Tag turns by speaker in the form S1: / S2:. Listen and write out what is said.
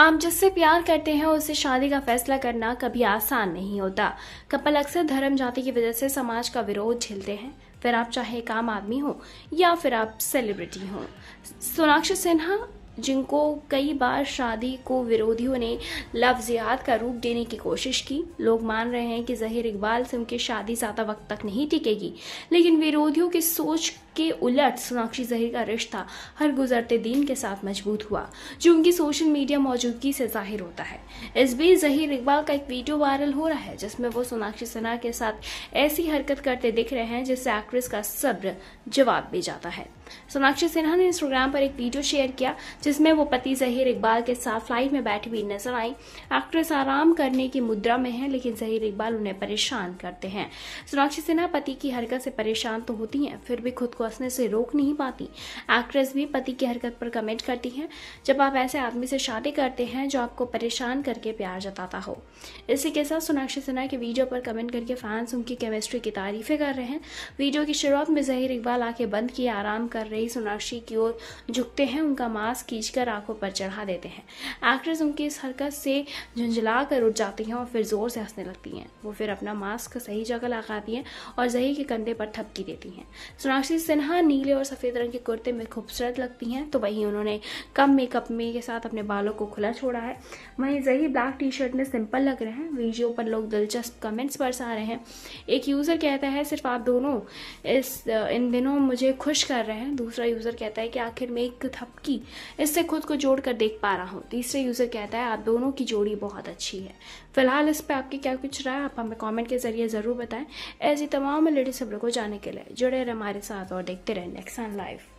S1: आम जिससे प्यार करते हैं उससे शादी का फैसला करना कभी आसान नहीं होता कपल अक्सर धर्म जाति की वजह से समाज का विरोध झेलते हैं फिर आप चाहे एक आम आदमी हो या फिर आप सेलिब्रिटी हो सोनाक्षी सिन्हा जिनको कई बार शादी को विरोधियों ने जिहाद का रूप देने की कोशिश की लोग मान रहे हैं कि जहीर इकबाल से उनकी शादी ज़्यादा वक्त तक नहीं टिकेगी लेकिन विरोधियों की सोच के उलट सोनाक्षी जहीर का रिश्ता हर गुजरते दिन के साथ मजबूत हुआ जो उनकी सोशल मीडिया मौजूदगी से जाहिर होता है इस बीच जहीर इकबाल का एक वीडियो वायरल हो रहा है जिसमें वो सोनाक्षी सिन्हा के साथ ऐसी हरकत करते दिख रहे हैं जिससे एक्ट्रेस का सब्र जवाब भी जाता है सोनाक्षी सिन्हा ने इंस्टाग्राम पर एक वीडियो शेयर किया जिसमें वो पति जहीर इकबाल के साथ फ्लाइट में बैठी हुई नजर आई एक्ट्रेस आराम करने की मुद्रा में है लेकिन जहीर इकबाल उन्हें परेशान करते हैं सोनाक्षी सिन्हा पति की हरकत से परेशान तो होती हैं फिर भी खुद को हंसने से रोक नहीं पाती एक्ट्रेस भी पति की हरकत पर कमेंट करती है जब आप ऐसे आदमी से शादी करते हैं जो आपको परेशान करके प्यार जताता हो इसी के साथ सोनाक्षी सिन्हा के वीडियो पर कमेंट करके फैंस उनकी केमिस्ट्री की तारीफें कर रहे हैं वीडियो की शुरुआत में जहीर इकबाल आंखें बंद किए आराम कर रही सोनाक्षी की ओर झुकते हैं उनका मास्क खींचकर आंखों पर चढ़ा देते हैं एक्ट्रेस उनकी इस हरकत से झुंझला कर उठ जाती हैं और फिर ज़ोर से हंसने लगती हैं वो फिर अपना मास्क सही जगह लगाती हैं और जही के कंधे पर थपकी देती हैं सोनाक्षी सिन्हा नीले और सफ़ेद रंग के कुर्ते में खूबसूरत लगती हैं तो वहीं उन्होंने कम मेकअप में के साथ अपने बालों को खुला छोड़ा है वहीं जही ब्लैक टी शर्ट में सिंपल लग रहे हैं वीडियो पर लोग दिलचस्प कमेंट्स बरसा रहे हैं एक यूज़र कहता है सिर्फ आप दोनों इस इन दिनों मुझे खुश कर रहे हैं दूसरा यूज़र कहता है कि आखिर में एक थपकी इस इससे खुद को जोड़ कर देख पा रहा हूँ तीसरे यूज़र कहता है आप दोनों की जोड़ी बहुत अच्छी है फिलहाल इस पर आपकी क्या कुछ राय आप हमें कॉमेंट के ज़रिए ज़रूर बताएं ऐसी तमाम सब खबरों को जाने के लिए जुड़े रहे हमारे साथ और देखते रहे नेक्स्ट लाइव